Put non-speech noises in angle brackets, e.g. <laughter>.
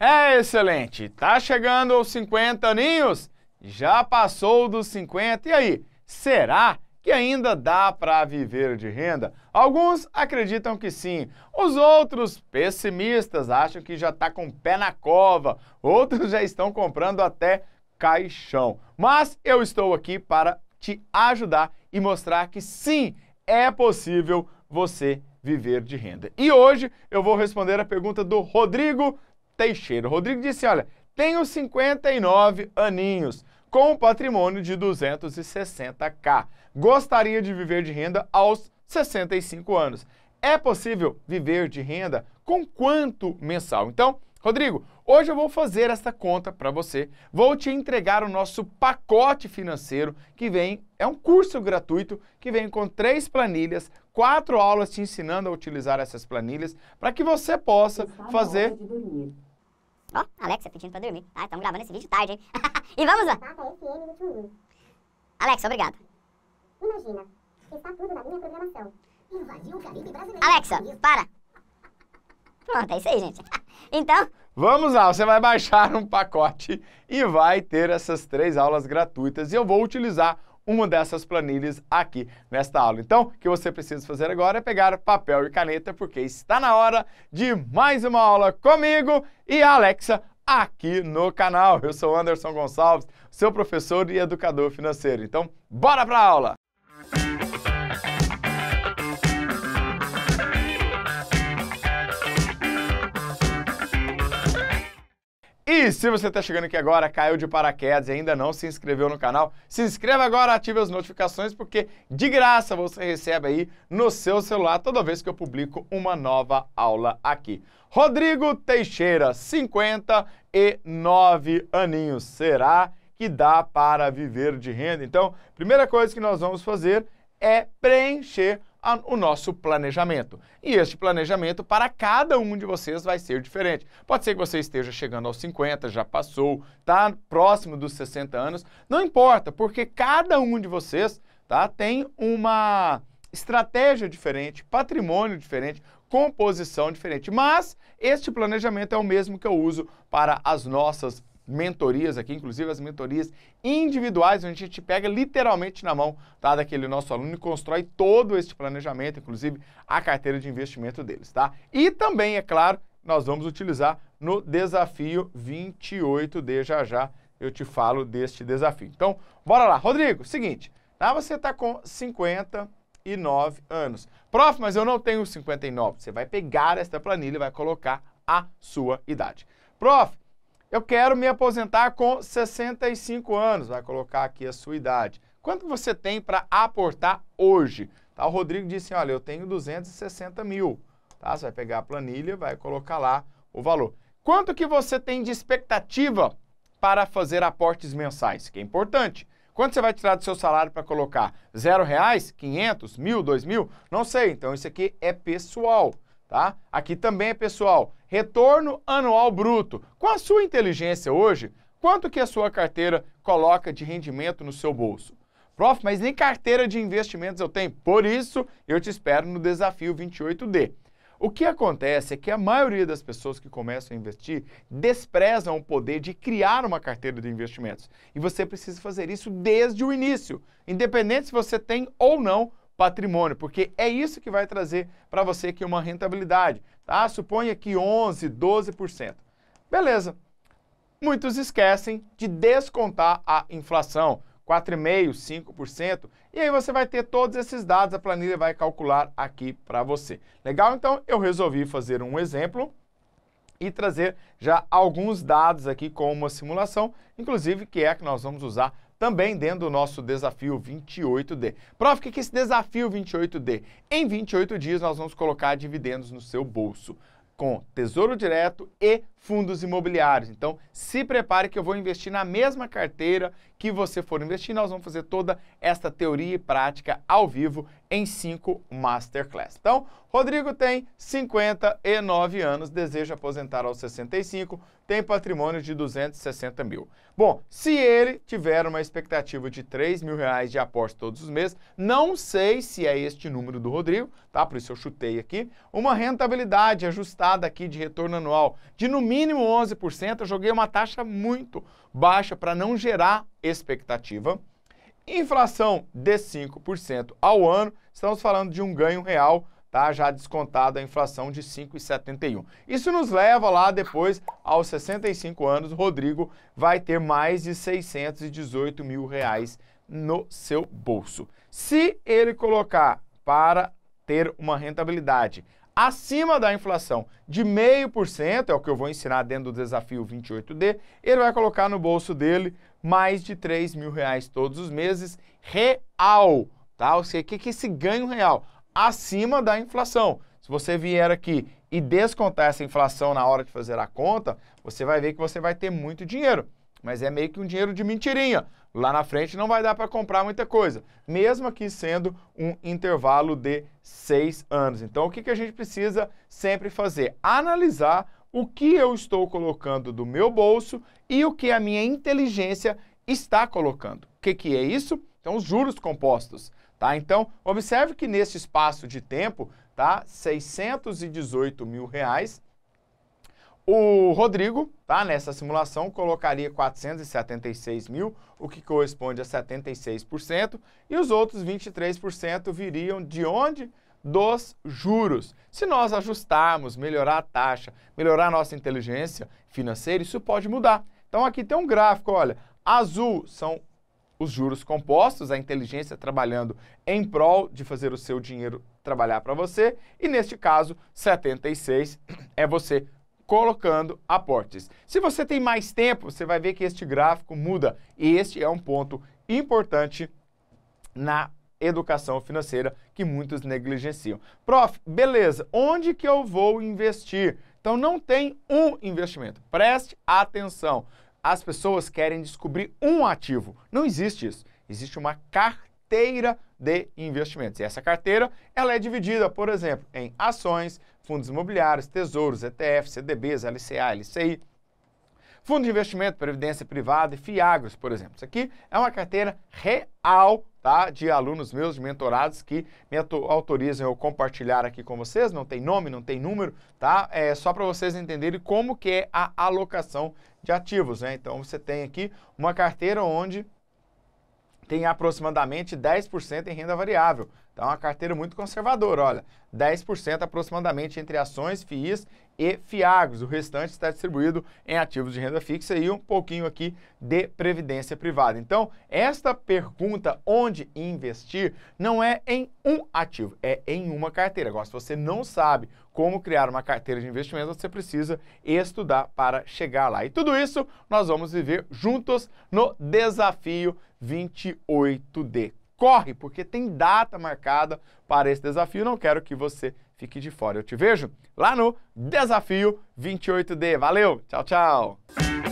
É excelente. Está chegando aos 50 aninhos? Já passou dos 50. E aí, será que ainda dá para viver de renda? Alguns acreditam que sim. Os outros, pessimistas, acham que já está com o pé na cova. Outros <laughs> já estão comprando até caixão. Mas eu estou aqui para te ajudar e mostrar que sim, é possível você viver de renda. E hoje eu vou responder a pergunta do Rodrigo Teixeira Rodrigo disse, olha, tenho 59 aninhos, com um patrimônio de 260k. Gostaria de viver de renda aos 65 anos. É possível viver de renda com quanto mensal? Então, Rodrigo, hoje eu vou fazer essa conta para você. Vou te entregar o nosso pacote financeiro que vem, é um curso gratuito que vem com três planilhas, quatro aulas te ensinando a utilizar essas planilhas para que você possa fazer Ó, oh, Alexa tá pedindo pra dormir. Ah, estamos gravando esse vídeo tarde, hein? <laughs> e vamos lá. Tá, tá, é Alexa, obrigado. Imagina, está tudo na minha programação. Invadiu o Caribe brasileiro. Alexa, para. Pronto, é isso aí, gente. <laughs> então... Vamos lá, você vai baixar um pacote e vai ter essas três aulas gratuitas. E eu vou utilizar uma dessas planilhas aqui nesta aula. Então, o que você precisa fazer agora é pegar papel e caneta, porque está na hora de mais uma aula comigo e a Alexa aqui no canal. Eu sou Anderson Gonçalves, seu professor e educador financeiro. Então, bora para a aula! E se você está chegando aqui agora, caiu de paraquedas e ainda não se inscreveu no canal, se inscreva agora, ative as notificações, porque de graça você recebe aí no seu celular toda vez que eu publico uma nova aula aqui. Rodrigo Teixeira, 59 aninhos. Será que dá para viver de renda? Então, primeira coisa que nós vamos fazer é preencher a, o nosso planejamento. E este planejamento para cada um de vocês vai ser diferente. Pode ser que você esteja chegando aos 50, já passou, está próximo dos 60 anos, não importa, porque cada um de vocês tá, tem uma estratégia diferente, patrimônio diferente, composição diferente. Mas este planejamento é o mesmo que eu uso para as nossas mentorias aqui, inclusive as mentorias individuais, onde a gente pega literalmente na mão tá, daquele nosso aluno e constrói todo este planejamento, inclusive a carteira de investimento deles, tá? E também, é claro, nós vamos utilizar no desafio 28D, já já eu te falo deste desafio. Então, bora lá. Rodrigo, seguinte, tá? você está com 59 anos. Prof, mas eu não tenho 59. Você vai pegar esta planilha e vai colocar a sua idade. Prof, eu quero me aposentar com 65 anos, vai colocar aqui a sua idade. Quanto você tem para aportar hoje? Tá, o Rodrigo disse, olha, eu tenho 260 mil. Tá? Você vai pegar a planilha, vai colocar lá o valor. Quanto que você tem de expectativa para fazer aportes mensais? Que é importante. Quanto você vai tirar do seu salário para colocar? Zero reais? 500, Mil? Dois mil? Não sei. Então, isso aqui é pessoal, tá? Aqui também é pessoal retorno anual bruto. Com a sua inteligência hoje, quanto que a sua carteira coloca de rendimento no seu bolso? Prof, mas nem carteira de investimentos eu tenho. Por isso, eu te espero no desafio 28D. O que acontece é que a maioria das pessoas que começam a investir desprezam o poder de criar uma carteira de investimentos. E você precisa fazer isso desde o início, independente se você tem ou não patrimônio, porque é isso que vai trazer para você aqui uma rentabilidade, tá? Suponha que 11, 12%. Beleza. Muitos esquecem de descontar a inflação, 4,5%, 5%, e aí você vai ter todos esses dados, a planilha vai calcular aqui para você. Legal? Então, eu resolvi fazer um exemplo e trazer já alguns dados aqui com uma simulação, inclusive que é a que nós vamos usar também dentro do nosso desafio 28D. Prof, o que é esse desafio 28D? Em 28 dias nós vamos colocar dividendos no seu bolso com Tesouro Direto e fundos imobiliários. Então, se prepare que eu vou investir na mesma carteira que você for investir, nós vamos fazer toda esta teoria e prática ao vivo em cinco masterclass. Então, Rodrigo tem 59 anos, deseja aposentar aos 65, tem patrimônio de 260 mil. Bom, se ele tiver uma expectativa de 3 mil reais de aporte todos os meses, não sei se é este número do Rodrigo, tá? Por isso eu chutei aqui. Uma rentabilidade ajustada aqui de retorno anual de no mínimo 11%, eu joguei uma taxa muito baixa para não gerar expectativa. Inflação de 5% ao ano, estamos falando de um ganho real, tá? já descontada a inflação de 5,71. Isso nos leva lá depois, aos 65 anos, o Rodrigo vai ter mais de 618 mil reais no seu bolso. Se ele colocar para ter uma rentabilidade acima da inflação de 0,5%, é o que eu vou ensinar dentro do desafio 28D, ele vai colocar no bolso dele mais de 3 mil reais todos os meses, real, tá? Ou seja, o que é esse ganho real? Acima da inflação. Se você vier aqui e descontar essa inflação na hora de fazer a conta, você vai ver que você vai ter muito dinheiro. Mas é meio que um dinheiro de mentirinha. Lá na frente não vai dar para comprar muita coisa, mesmo aqui sendo um intervalo de seis anos. Então, o que, que a gente precisa sempre fazer? Analisar o que eu estou colocando do meu bolso e o que a minha inteligência está colocando. O que, que é isso? Então, os juros compostos. Tá? Então, observe que nesse espaço de tempo, tá? 618 mil reais o Rodrigo, tá? Nessa simulação, colocaria 476 mil, o que corresponde a 76%, e os outros 23% viriam de onde? Dos juros. Se nós ajustarmos, melhorar a taxa, melhorar a nossa inteligência financeira, isso pode mudar. Então aqui tem um gráfico, olha, azul são os juros compostos, a inteligência trabalhando em prol de fazer o seu dinheiro trabalhar para você, e neste caso, 76 é você colocando aportes. Se você tem mais tempo, você vai ver que este gráfico muda. E este é um ponto importante na educação financeira que muitos negligenciam. Prof, beleza, onde que eu vou investir? Então não tem um investimento. Preste atenção. As pessoas querem descobrir um ativo. Não existe isso. Existe uma carteira de investimentos. E essa carteira, ela é dividida, por exemplo, em ações, fundos imobiliários, tesouros, ETFs, CDBs, LCA, LCI, fundo de investimento, previdência privada e FIAGROS, por exemplo. Isso aqui é uma carteira real tá? de alunos meus, de mentorados, que me autorizam eu compartilhar aqui com vocês. Não tem nome, não tem número, tá? É só para vocês entenderem como que é a alocação de ativos. Né? Então, você tem aqui uma carteira onde tem aproximadamente 10% em renda variável, então é uma carteira muito conservadora, olha, 10% aproximadamente entre ações, FIIs e FIAGOS. O restante está distribuído em ativos de renda fixa e um pouquinho aqui de previdência privada. Então, esta pergunta onde investir não é em um ativo, é em uma carteira. Agora, se você não sabe como criar uma carteira de investimentos, você precisa estudar para chegar lá. E tudo isso nós vamos viver juntos no desafio 28 d corre, porque tem data marcada para esse desafio. Não quero que você fique de fora. Eu te vejo lá no Desafio 28D. Valeu, tchau, tchau.